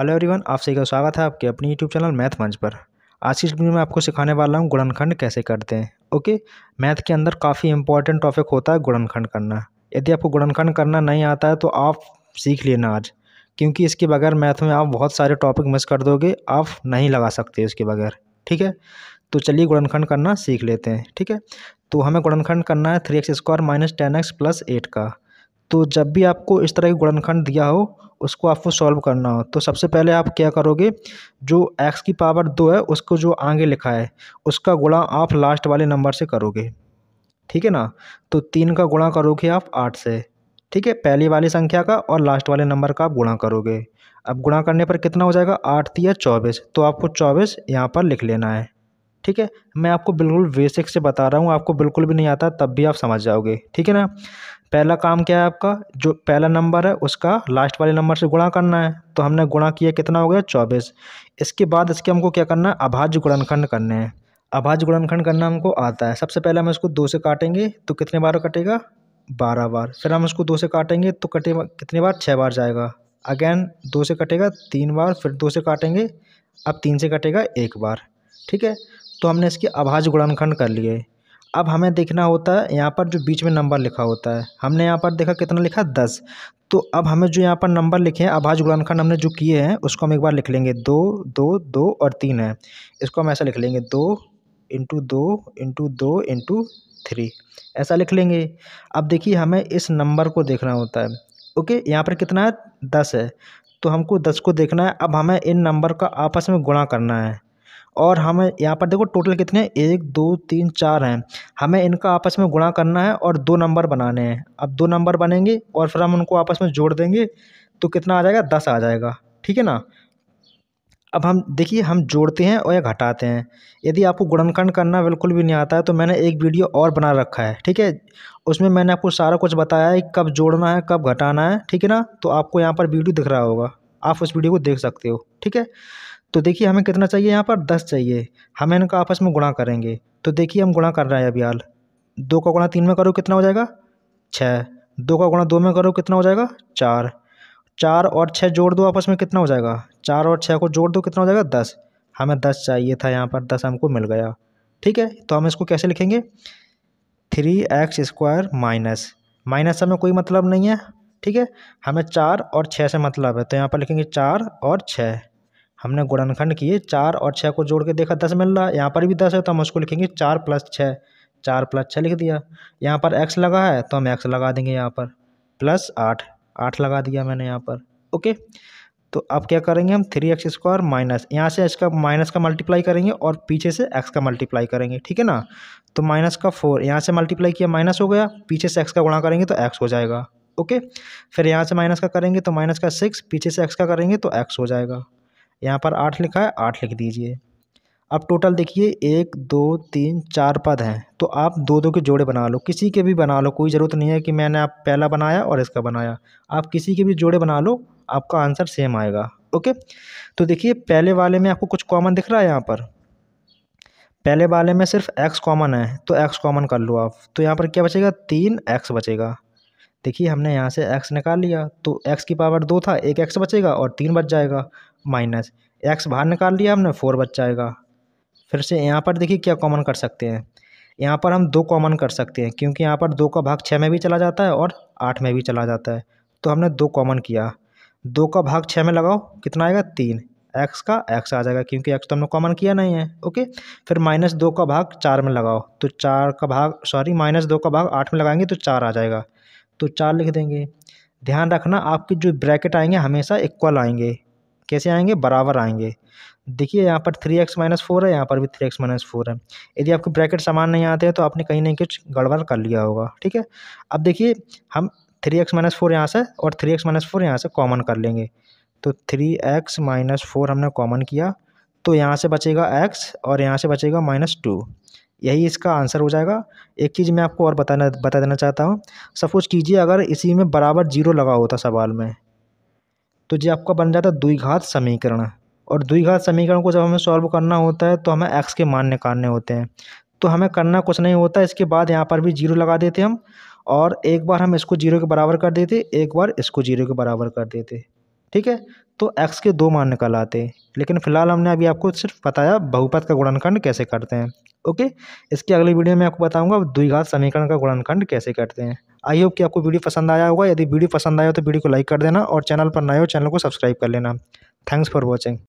hello everyone आप सभी का स्वागत है आपके अपने यूट्यूब चैनल मैथ मंच पर आज की इस वीडियो में आपको सिखाने वाला हूँ गुणनखंड कैसे करते हैं ओके मैथ के अंदर काफ़ी इंपॉर्टेंट टॉपिक होता है गुणनखंड करना यदि आपको गुणनखंड करना नहीं आता है तो आप सीख लेना आज क्योंकि इसके बगैर मैथ में आप बहुत सारे टॉपिक मिस कर दोगे आप नहीं लगा सकते उसके बगैर ठीक है तो चलिए गुणनखंड करना सीख लेते हैं ठीक है तो हमें गुणनखंड करना है three x square minus ten x plus eight का तो जब भी आपको इस तरह का गुणनखंड दिया हो उसको आपको सॉल्व करना हो तो सबसे पहले आप क्या करोगे जो एक्स की पावर दो है उसको जो आगे लिखा है उसका गुणा आप लास्ट वाले नंबर से करोगे ठीक है ना तो तीन का गुणा करोगे आप आठ से ठीक है पहली वाली संख्या का और लास्ट वाले नंबर का आप गुणा करोगे अब गुणा करने पर कितना हो जाएगा आठ या चौबीस तो आपको चौबीस यहाँ पर लिख लेना है ठीक है मैं आपको बिल्कुल बेसिक से बता रहा हूँ आपको बिल्कुल भी नहीं आता तब भी आप समझ जाओगे ठीक है ना पहला काम क्या है आपका जो पहला नंबर है उसका लास्ट वाले नंबर से गुणा करना है तो हमने गुणा किया कितना हो गया चौबीस इसके बाद इसके हमको क्या करना है अभाज्य गुणनखंड करने हैं अभाज्य गुणनखंड करना हमको आता है सबसे पहले हम इसको दो से काटेंगे तो कितने बार कटेगा बारह बार फिर हम इसको दो से काटेंगे तो कटे कितने बार छः बार जाएगा अगेन दो से कटेगा तीन बार फिर दो से काटेंगे अब तीन से कटेगा एक बार ठीक है तो हमने इसके अभाज्य गुणनखंड कर लिए अब हमें देखना होता है यहाँ पर जो बीच में नंबर लिखा होता है हमने यहाँ पर देखा कितना लिखा दस तो अब हमें जो यहाँ पर नंबर लिखे हैं आभाज गुलान हमने जो किए हैं उसको हम एक बार लिख लेंगे दो दो दो और तीन है इसको हम ऐसा लिख लेंगे दो इंटू दो इंटू दो इंटू थ्री ऐसा लिख लेंगे अब देखिए हमें इस नंबर को देखना होता है ओके यहाँ पर कितना है दस है तो हमको दस को देखना है अब हमें इन नंबर का आपस में गुणा करना है और हमें यहाँ पर देखो टोटल कितने एक दो तीन चार हैं हमें इनका आपस में गुणा करना है और दो नंबर बनाने हैं अब दो नंबर बनेंगे और फिर हम उनको आपस में जोड़ देंगे तो कितना आ जाएगा दस आ जाएगा ठीक है ना अब हम देखिए हम जोड़ते हैं और या घटाते हैं यदि आपको गुणनखंड करना बिल्कुल भी नहीं आता है तो मैंने एक वीडियो और बना रखा है ठीक है उसमें मैंने आपको सारा कुछ बताया है कब जोड़ना है कब घटाना है ठीक है ना तो आपको यहाँ पर वीडियो दिख रहा होगा आप उस वीडियो को देख सकते हो ठीक है तो देखिए हमें कितना चाहिए यहाँ पर दस चाहिए हम इनका आपस में गुणा करेंगे तो देखिए हम गुणा कर रहे हैं अभी हाल दो का गुणा तीन में करो कितना हो जाएगा छः दो का गुणा दो में करो कितना हो जाएगा चार चार और छः जोड़ दो आपस में कितना हो जाएगा चार और छः को जोड़ दो कितना हो जाएगा दस हमें दस चाहिए था यहाँ पर दस हमको मिल गया ठीक है तो हम इसको कैसे लिखेंगे three x square minus minus हमें कोई मतलब नहीं है ठीक है हमें चार और छः से मतलब है तो यहाँ पर लिखेंगे चार और छः हमने गुणनखंड किए चार और छः को जोड़ के देखा दस मिल रहा है यहाँ पर भी दस है तो हम उसको लिखेंगे चार प्लस छः चार प्लस छः लिख दिया यहाँ पर एक्स लगा है तो हम एक्स लगा देंगे यहाँ पर प्लस आठ आठ लगा दिया मैंने यहाँ पर ओके तो अब क्या करेंगे हम थ्री एक्स स्क्वायर माइनस यहाँ से इसका माइनस का मल्टीप्लाई करेंगे और पीछे से एक्स का मल्टीप्लाई करेंगे ठीक है ना तो माइनस का फोर यहाँ से मल्टीप्लाई किया माइनस हो गया पीछे से एक्स का गुणा करेंगे तो एक्स हो जाएगा ओके फिर यहाँ से माइनस का करेंगे तो माइनस का सिक्स पीछे से एक्स का करेंगे तो एक्स हो जाएगा यहाँ पर आठ लिखा है आठ लिख दीजिए अब टोटल देखिए एक दो तीन चार पद हैं तो आप दो दो के जोड़े बना लो किसी के भी बना लो कोई ज़रूरत नहीं है कि मैंने आप पहला बनाया और इसका बनाया आप किसी के भी जोड़े बना लो आपका आंसर सेम आएगा ओके तो देखिए पहले वाले में आपको कुछ कॉमन दिख रहा है यहाँ पर पहले वाले में सिर्फ एक्स कॉमन है तो एक्स कॉमन कर लो आप तो यहाँ पर क्या बचेगा तीन एक्स बचेगा देखिए हमने यहाँ से एक्स निकाल लिया तो एक्स की पावर दो था एक एक्स बचेगा और तीन बच जाएगा माइनस एक्स बाहर निकाल लिया हमने फोर बच जाएगा फिर से यहाँ पर देखिए क्या कॉमन कर सकते हैं यहाँ पर हम दो कॉमन कर सकते हैं क्योंकि यहाँ पर दो का भाग छः में भी चला जाता है और आठ में भी चला जाता है तो हमने दो कॉमन किया दो का भाग छः में लगाओ कितना आएगा तीन एक्स का एक्स आ जाएगा क्योंकि एक्स तो हमने कॉमन किया नहीं है ओके फिर माइनस दो का भाग चार में लगाओ तो चार का भाग सॉरी माइनस दो का भाग आठ में लगाएंगे तो चार आ जाएगा तो चार लिख देंगे ध्यान रखना आपके जो ब्रैकेट आएंगे हमेशा इक्वल आएंगे कैसे आएंगे बराबर आएंगे देखिए यहाँ पर थ्री एक्स माइनस फोर है यहाँ पर भी थ्री एक्स माइनस फोर है यदि आपको ब्रैकेट समान नहीं आते हैं तो आपने कहीं ना कुछ गड़बड़ कर लिया होगा ठीक है अब देखिए हम थ्री एक्स माइनस फोर यहाँ से और थ्री एक्स माइनस फोर यहाँ से कॉमन कर लेंगे तो थ्री एक्स माइनस फोर हमने कॉमन किया तो यहाँ से बचेगा एक्स और यहाँ से बचेगा माइनस टू यही इसका आंसर हो जाएगा एक चीज़ मैं आपको और बताना बता देना चाहता हूँ सपोज़ कीजिए अगर इसी में बराबर जीरो लगा होता सवाल में तो जी आपका बन जाता है द्विघात समीकरण और द्विघात समीकरण को जब हमें सॉल्व करना होता है तो हमें एक्स के मान निकालने होते हैं तो हमें करना कुछ नहीं होता इसके बाद यहाँ पर भी जीरो लगा देते हम और एक बार हम इसको जीरो के बराबर कर देते एक बार इसको जीरो के बराबर कर देते ठीक है तो x के दो मान निकल आते लेकिन फिलहाल हमने अभी आपको सिर्फ बताया बहुपद का गुणनखंड कैसे करते हैं ओके इसकी अगली वीडियो में आपको बताऊंगा द्विघात समीकरण का गुणनखंड कैसे करते हैं आई होप कि आपको वीडियो पसंद आया होगा यदि वीडियो पसंद आया हो तो वीडियो को लाइक कर देना और चैनल पर नए हो चैनल को सब्सक्राइब कर लेना थैंक्स फॉर वॉचिंग